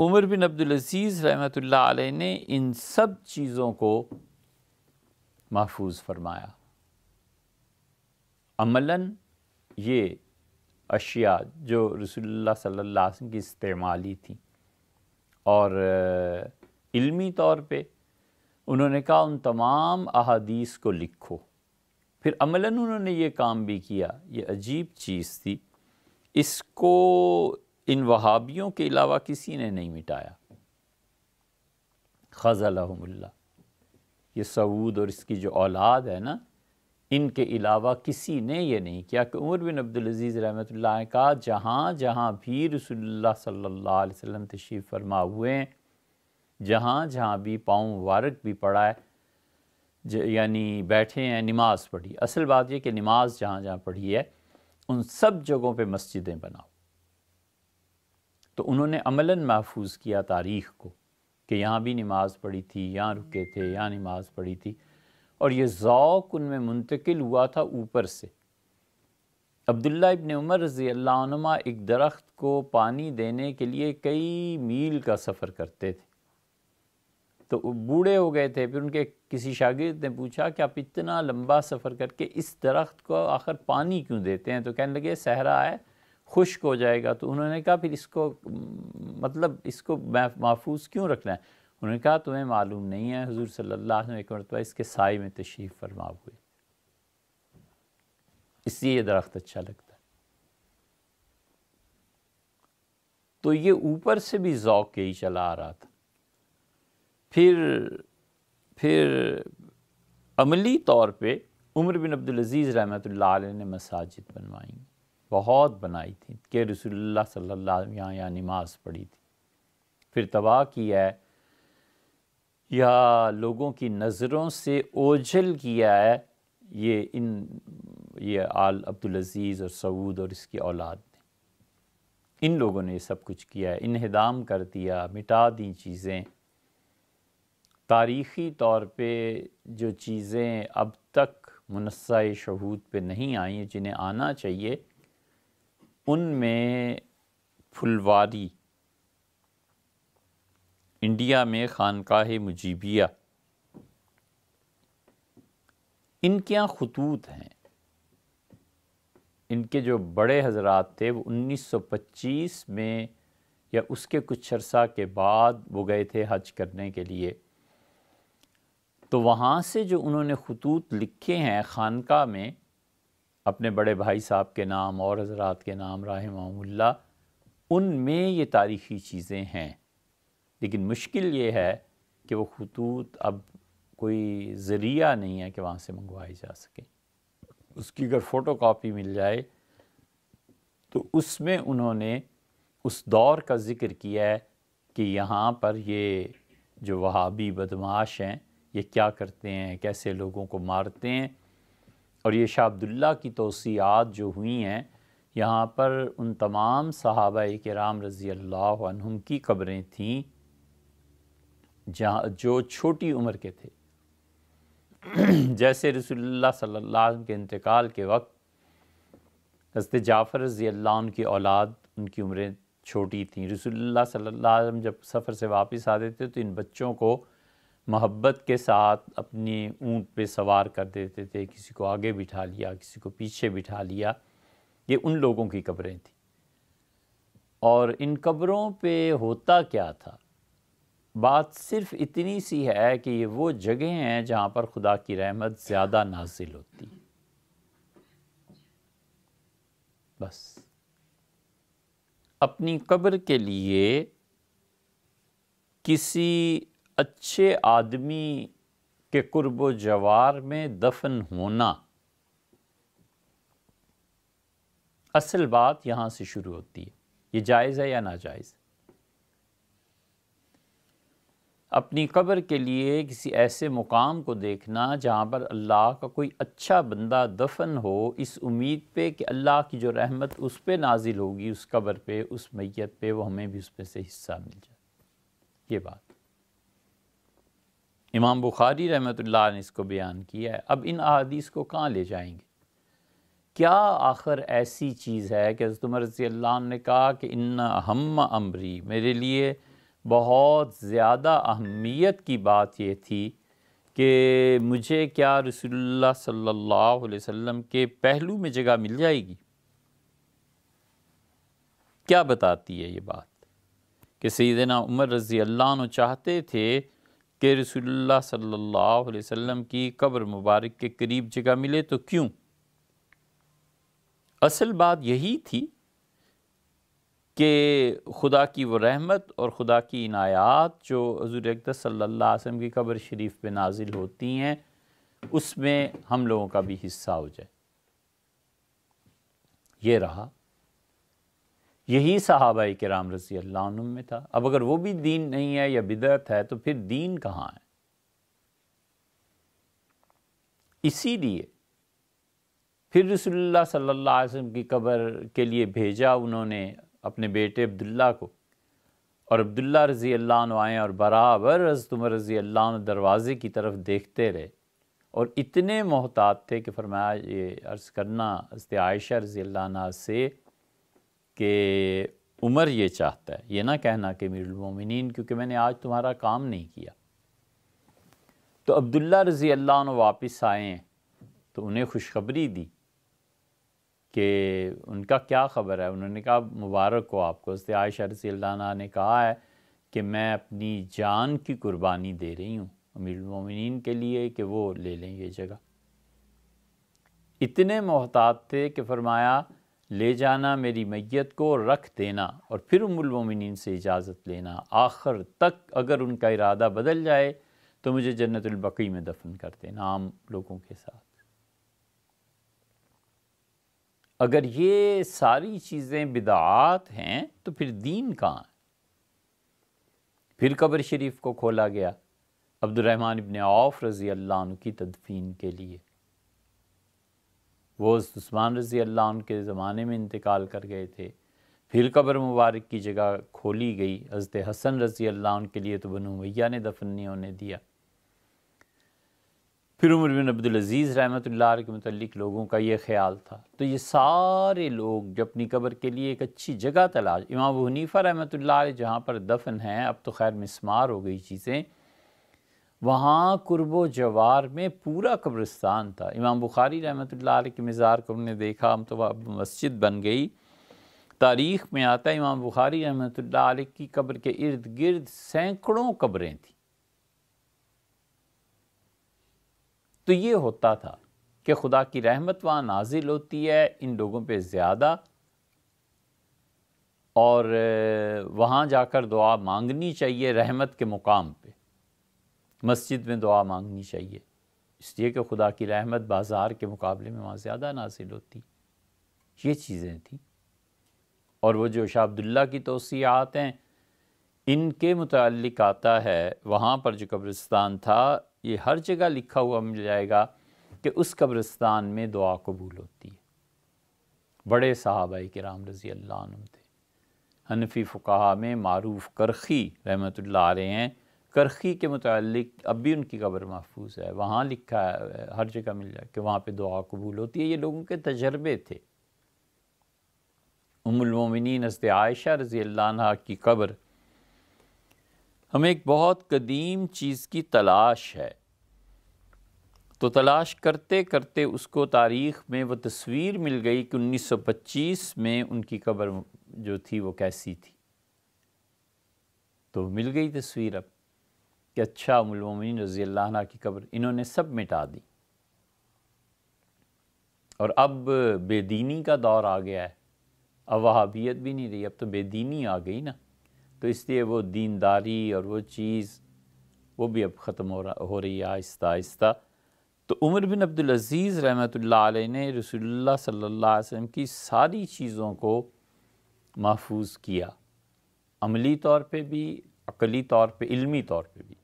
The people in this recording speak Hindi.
उमर बिन अब्दुलज़ीज़ रहमत आलह ने इन सब चीज़ों को महफूज फरमाया अमलन ये अशिया जो रसोल्ला सल्ला की इस्तेमाली थी और इल्मी तौर पे उन्होंने कहा उन तमाम अहादीस को लिखो फिर अमलन उन्होंने ये काम भी किया ये अजीब चीज़ थी इसको इन वहाबियों के अलावा किसी ने नहीं मिटाया ख़ज़लहमुल्ला ये सऊद और इसकी जो औलाद है ना इनके अलावा किसी ने यह नहीं किया कि उमर बिन अब्दुलज़ीज़ रहमत का जहाँ जहाँ भी रसोल्ला सल्ला वसम तशीफ़ फरमा हुए हैं जहाँ जहाँ भी पाँव वारक भी पढ़ा है यानी बैठे हैं नमाज़ पढ़ी असल बात यह कि नमाज जहाँ जहाँ पढ़ी है उन सब जगहों पर मस्जिदें बनाओ तो उन्होंने अमला महफूज किया तारीख़ को कि यहाँ भी नमाज पढ़ी थी यहाँ रुके थे यहाँ नमाज पढ़ी थी और ये ओक़ उनमें मुंतकिल हुआ था ऊपर से अब्दुल्ला इबन उमर रज़ी एक दरख्त को पानी देने के लिए कई मील का सफ़र करते थे तो बूढ़े हो गए थे फिर उनके किसी शागिर्द ने पूछा कि आप इतना लंबा सफ़र करके इस दरख्त को आखिर पानी क्यों देते हैं तो कहने लगे सहरा है खुश्क हो जाएगा तो उन्होंने कहा फिर इसको मतलब इसको महफूज क्यों रखना है उन्होंने कहा तुम्हें मालूम नहीं है हजूर सल्ला एक मरतबा इसके साय में तशरीफ़ फरमा हुए इसलिए ये दरख्त अच्छा लगता है तो ये ऊपर से भी ओक़ यही ही चला आ रहा था फिर फिर अमली तौर पे उमर बिन अब्दुल अज़ीज़ आ ने मसाजिद बनवाई बहुत बनाई थी कि रसोल्ला सल्ला यहाँ नमाज पढ़ी थी फिर तबाह किया है या लोगों की नज़रों से ओझल किया है ये इन ये आल अब्दुलज़ीज़ और सऊद और इसकी औलाद ने इन लोगों ने सब कुछ किया है इनहदाम कर दिया मिटा दी चीज़ें तारीख़ी तौर पर जो चीज़ें अब तक मुनसा शहूद पर नहीं आई जिन्हें आना चाहिए उनमें फुलवारी इंडिया में खानकाह मुजीबिया इनके यहाँ खतूत हैं इनके जो बड़े हजरात थे वो 1925 में या उसके कुछ अरसा के बाद वो गए थे हज करने के लिए तो वहाँ से जो उन्होंने खतूत लिखे हैं खानका में अपने बड़े भाई साहब के नाम और हजरात के नाम उन उनमें ये तारीख़ी चीज़ें हैं लेकिन मुश्किल ये है कि वो खतूत अब कोई ज़रिया नहीं है कि वहाँ से मंगवाई जा सके उसकी अगर फ़ोटो कापी मिल जाए तो उसमें उन्होंने उस दौर का ज़िक्र किया है कि यहाँ पर ये जो वहाबी बदमाश हैं ये क्या करते हैं कैसे लोगों को मारते हैं और ये शाहब्दुल्ला की तोसियात जो हुई हैं यहाँ पर उन तमाम सहाबा कराम रज़ी अल्लाह की कब्रें थीं जहाँ जो छोटी उम्र के थे जैसे रसोल्ला सल्ला के इंतकाल के वक्त हज़त जाफ़र रज़ी अल्लाह की औलाद उनकी उम्रें छोटी थी रसोल्ला सल्ला जब सफ़र से वापस आते थे तो इन बच्चों को मोहब्बत के साथ अपने ऊँट पे सवार कर देते थे किसी को आगे बिठा लिया किसी को पीछे बिठा लिया ये उन लोगों की कब्रें थी और इन कब्रों पे होता क्या था बात सिर्फ इतनी सी है कि ये वो जगह हैं जहाँ पर खुदा की रहमत ज़्यादा नाजिल होती बस अपनी कब्र के लिए किसी अच्छे आदमी के कुर्ब जवार में दफन होना असल बात यहाँ से शुरू होती है ये जायज़ है या नाजायज़ अपनी कब्र के लिए किसी ऐसे मुकाम को देखना जहाँ पर अल्लाह का कोई अच्छा बंदा दफन हो इस उम्मीद पे कि अल्लाह की जो रहमत उस पर नाजिल होगी उस कब्र पे उस मैयत पे वो हमें भी उस पर से हिस्सा मिल जाए ये बात इमाम बुखारी रहमत ने इसको बयान किया है अब इन अदीस को कहाँ ले जाएंगे क्या आखिर ऐसी चीज़ है कि हज़रतमर रजी ने कहा कि इन हम अमरी मेरे लिए बहुत ज़्यादा अहमियत की बात यह थी कि मुझे क्या रसोल्ला सल्ला वम के पहलू में जगह मिल जाएगी क्या बताती है ये बात कि सीदना उमर रज़ी अल्लाह चाहते थे कि रसोल्ला सल्ला वम की कब्र मुबारक के करीब जगह मिले तो क्यों असल बात यही थी कि खुदा की वो रहमत और खुदा की इनायात जो हजूर अकदर सल्ला वसम की कब्र शरीफ पे नाजिल होती हैं उसमें हम लोगों का भी हिस्सा हो जाए ये रहा यही सहाबा कराम रसी अल्लाह में था अब अगर वो भी दीन नहीं है या बिदत है तो फिर दीन कहाँ है इसीलिए फिर रसोल्ला सल्ला की कबर के लिए भेजा उन्होंने अपने बेटे अब्दुल्ला को और अब्दुल्ला रज़ी अल्लाह आए और बराबर रज़ तुम रज़ी अल्लाह दरवाज़े की तरफ देखते रहे और इतने मोहतात थे कि फरमाया ये अर्ज़ करना हज़रत आयशा रज़ी अल्लाह से कि उमर ये चाहता है ये ना कहना कि मीरमिन क्योंकि मैंने आज तुम्हारा काम नहीं किया तो अब्दुल्ला रज़ी अल्लाह वापस आए तो उन्हें खुशखबरी दी कि उनका क्या ख़बर है उन्होंने कहा मुबारक हो आपको उससे आयशा रजी अल्लाह ने कहा है कि मैं अपनी जान की कुर्बानी दे रही हूँ अमीरमिन के लिए कि वो ले लें ये जगह इतने मोहतात थे कि फरमाया ले जाना मेरी मैयत को रख देना और फिर उमुलमिन से इजाज़त लेना आखिर तक अगर उनका इरादा बदल जाए तो मुझे जन्नतलबकी में दफन कर देना आम लोगों के साथ अगर ये सारी चीज़ें बिदात हैं तो फिर दीन कहाँ फिर कब्र शरीफ को खोला गया अब्दुलरहमान इबन आफ रज़ी अल्लाह की तदफीन के लिए वो उस्मान रज़ी अल्लाह उनके ज़माने में इंतकाल कर गए थे फिर कब्र मुबारक की जगह खोली गई हज़रत हसन रज़ी अल्लाह के लिए तो बनु मैया ने दफन नहीं होने दिया फिर उमर बिन अब्दुलज़ीज़ रहमत के मतलब लोगों का ये ख्याल था तो ये सारे लोग जो अपनी कब्र के लिए एक अच्छी जगह तलाश इमाम हनीफ़ा रहमत जहाँ पर दफन है अब तो खैर मिसमार हो गई चीज़ें वहाँ कुर्ब जवार में पूरा कब्रिस्तान था इमाम बुखारी रहमत के मज़ार को हमने देखा हम तो अब मस्जिद बन गई तारीख़ में आता है इमाम बुखारी रहमत की कब्र के इर्द गिर्द सैकड़ों कब्रें थी तो ये होता था कि खुदा की रहमत वहाँ नाजिल होती है इन लोगों पे ज़्यादा और वहाँ जाकर दुआ मांगनी चाहिए रहमत के मुकाम पे मस्जिद में दुआ मांगनी चाहिए इसलिए कि खुदा की रहमत बाज़ार के मुकाबले में वहाँ ज़्यादा नाजिल होती ये चीज़ें थी और वो जो शाहब्दुल्ला की तोसियात हैं इनके मुतल आता है वहाँ पर जो कब्रिस्तान था ये हर जगह लिखा हुआ मिल जाएगा कि उस कब्रिस्तान में दुआ कबूल होती है बड़े साहबा के राम रज़ी अल्लाह थे हनफी फ़ुकाहा में मारूफ़ करखी रहमत ला रहे हैं करखी के मतलब अब भी उनकी कब्र महफूज है वहाँ लिखा है हर जगह मिल जाए कि वहाँ पर दुआ कबूल होती है ये लोगों के तजर्बे थे उमुलमिन हज़रत आयशा रज़ी अल्लाह की कब्र हमें एक बहुत कदीम चीज़ की तलाश है तो तलाश करते करते उसको तारीख़ में वह तस्वीर मिल गई कि उन्नीस सौ पच्चीस में उनकी कब्र जो थी वो कैसी थी तो मिल गई तस्वीर अब कि अच्छा उमलमिन रज़ी अल्लाह की कब्र इन्होंने सब मिटा दी और अब बेदीनी का दौर आ गया है अब वहाबियत भी नहीं रही अब तो बेदीनी आ गई ना तो इसलिए वो दीनदारी और वो चीज़ वो भी अब ख़त्म हो रहा हो रही है आहिस्ता आहिस्ता तो उमर बिन अब्दुलज़ीज़ रहमत ने रसोल्ला सल्ला वसम की सारी चीज़ों को महफूज किया अमली तौर पे भी अकली तौर पे इल्मी तौर पे भी